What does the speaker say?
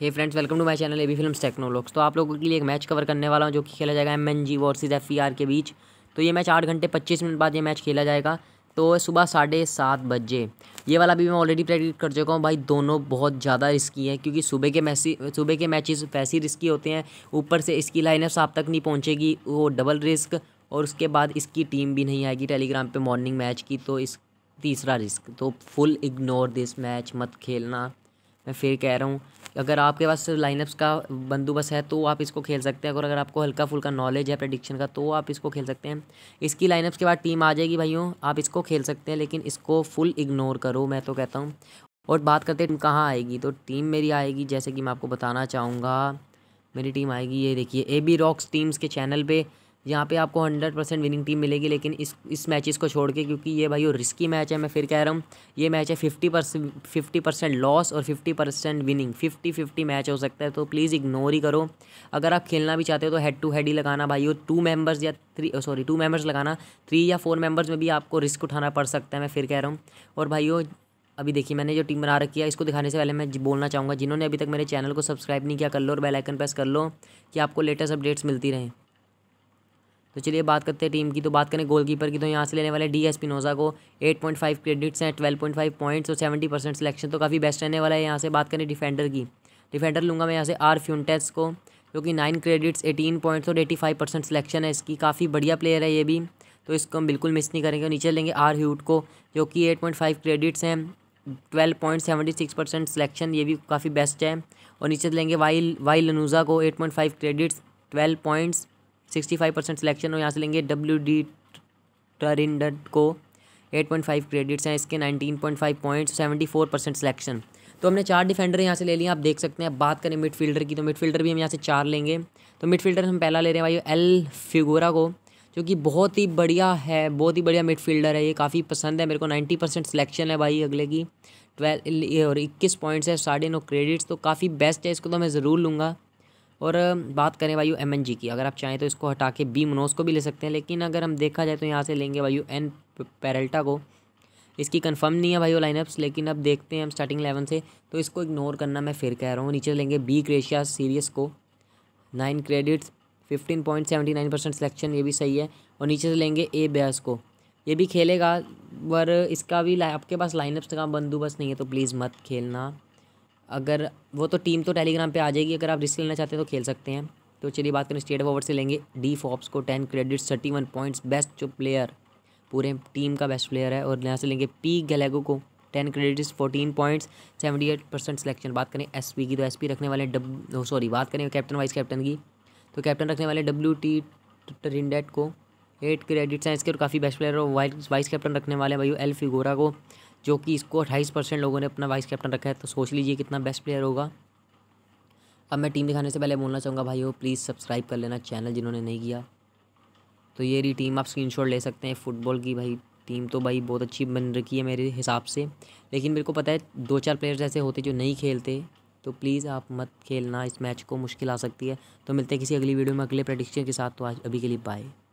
hey friends welcome to my channel A B films technologs तो आप लोगों के लिए एक मैच कवर करने वाला हूँ जो कि खेला जाएगा M N G versus F E R के बीच तो ये मैच आठ घंटे पच्चीस मिनट बाद ये मैच खेला जाएगा तो सुबह साढ़े सात बजे ये वाला भी मैं ऑलरेडी प्रेडिक्ट कर चुका हूँ भाई दोनों बहुत ज़्यादा रिस्की हैं क्योंकि सुबह के मैसी सुबह के मैचेस वैसे रिस्की होते हैं ऊपर से इसकी लाइनअप्स आप तक नहीं पहुँचेगी वो डबल रिस्क और उसके बाद इसकी टीम भी नहीं आएगी टेलीग्राम पर मॉर्निंग मैच की तो इस तीसरा रिस्क तो फुल इग्नोर दिस मैच मत खेलना मैं फिर कह रहा हूँ अगर आपके पास लाइनअप्स का बंदोबस्त है तो आप इसको खेल सकते हैं और अगर आपको हल्का फुल्का नॉलेज है प्रडिक्शन का तो आप इसको खेल सकते हैं इसकी लाइनअप्स के बाद टीम आ जाएगी भाइयों आप इसको खेल सकते हैं लेकिन इसको फुल इग्नोर करो मैं तो कहता हूँ और बात करते हैं कहाँ आएगी तो टीम मेरी आएगी जैसे कि मैं आपको बताना चाहूँगा मेरी टीम आएगी ये देखिए ए बी रॉक्स टीम्स के चैनल पर यहाँ पे आपको हंड्रेड परसेंट विनिंग टीम मिलेगी लेकिन इस इस मैचेस को छोड़ के क्योंकि ये भाई रिस्की मैच है मैं फिर कह रहा हूँ ये मैच है fifty percent fifty percent loss और fifty percent winning fifty fifty match हो सकता है तो प्लीज़ इग्नोर ही करो अगर आप खेलना भी चाहते हो तो हेड टू हेड ही लगाना भाई टू मेम्बर्स या थ्री सॉरी टू मेम्बर्स लगाना थ्री या फोर मेम्बर्स में भी आपको रिस्क उठाना पड़ सकता है मैं फिर कह रहा हूँ और भाई अभी देखिए मैंने जो टीम बना रखी है इसको दिखाने से पहले मैं बोलना चाहूँगा जिन्होंने अभी तक मेरे चैनल को सब्सक्राइब नहीं किया कर लो और बेल आइकन प्रेस कर लो कि आपको लेटेस्ट अपडेट्स मिलती रहें तो चलिए बात करते हैं टीम की तो बात करें गोलकीपर की तो यहाँ से लेने वाले डी एस पिनोजा को 8.5 क्रेडिट्स हैं 12.5 पॉइंट्स और 70 परसेंट सिलेक्शन तो काफ़ी बेस्ट रहने वाला है यहाँ से बात करें डिफेंडर की डिफेंडर लूँगा मैं यहाँ से आर फ्यूनटेस को जो कि नाइन क्रेडिट्स एटीन पॉइंट्स और एटी फाइव परसेंट सिलेक्शन है इसकी काफ़ी बढ़िया प्लेयर है ये भी तो इसको हम बिल्कुल मिस नहीं करेंगे नीचे लेंगे आर ह्यूट को जो कि एट पॉइंट फाइव क्रेडिट्स हैं twelve point seventy six percent selection ये भी काफ़ी बेस्ट है और नीचे लेंगे वाई वाई लनूज़ा को eight point five credits twelve points sixty five percent selection हो यहाँ से लेंगे डब्ल्यू डी टरिंडन को एट पॉइंट फाइव क्रेडिट्स हैं इसके nineteen point five points seventy four percent selection तो हमने चार डिफेंडर यहाँ से ले लिए आप देख सकते हैं अब बात करें मिडफील्डर की तो मिडफील्डर भी हम यहाँ से चार लेंगे तो मिडफील्डर हम पहला ले रहे हैं भाई एल फिगोरा को जो कि बहुत ही बढ़िया है बहुत ही बढ़िया मिडफील्डर है ये काफ़ी पसंद है मेरे को नाइन्टी परसेंट सिलेक्शन है भाई अगले की ट्वेल्व और इक्कीस पॉइंट्स है साढ़े नौ क्रेडिट्स तो काफ़ी बेस्ट है इसको तो मैं ज़रूर लूँगा और बात करें वायु एम की अगर आप चाहें तो इसको हटा के बी मनोज को भी ले सकते हैं लेकिन अगर हम देखा जाए तो यहाँ से लेंगे वायु एन पेरल्टा को इसकी कंफर्म नहीं है भाई वो लाइनअप्स लेकिन अब देखते हैं हम स्टार्टिंग एलेवन से तो इसको इग्नोर करना मैं फिर कह रहा हूँ नीचे लेंगे बी क्रेशिया सीरीज को nine credits fifteen point seventy nine percent selection ये भी सही है और नीचे से लेंगे ए बेस को ये भी खेलेगा पर इसका भी आपके पास लाइनअप्स का बंदोबस्त नहीं है तो प्लीज़ मत खेलना अगर वो तो टीम तो टेलीग्राम पे आ जाएगी अगर आप रिस्क लेना चाहते हैं तो खेल सकते हैं तो चलिए बात करें स्टेट ओवर से लेंगे डी फॉप्स को ten credits thirty one points best जो प्लेयर पूरे टीम का बेस्ट प्लेयर है और यहाँ से लेंगे पी गैलेगो को ten credits fourteen points seventy eight percent selection बात करें एस पी की तो एस पी रखने वाले डब सॉरी बात करें कैप्टन वाइस कैप्टन की तो कैप्टन रखने वाले डब्ल्यू टी ट्रिंडेट को एट क्रेडिट्स हैं इसके और काफ़ी बेस्ट प्लेयर और वाइस वाइस कैप्टन रखने वाले भाई एल फिगोरा को जो कि इसको अट्ठाईस परसेंट लोगों ने अपना वाइस कैप्टन रखा है तो सोच लीजिए कितना बेस्ट प्लेयर होगा अब मैं टीम दिखाने से पहले बोलना चाहूँगा भाई हो प्लीज़ सब्सक्राइब कर लेना चैनल जिन्होंने नहीं किया तो ये रही टीम आप स्क्रीन ले सकते हैं फुटबॉल की भाई टीम तो भाई बहुत अच्छी बन रखी है मेरे हिसाब से लेकिन मेरे को पता है दो चार प्लेयर्स ऐसे होते जो नहीं खेलते तो प्लीज़ आप मत खेलना इस मैच को मुश्किल आ सकती है तो मिलते हैं किसी अगली वीडियो में अगले प्रडिक्शन के साथ तो आज अभी के लिए बाय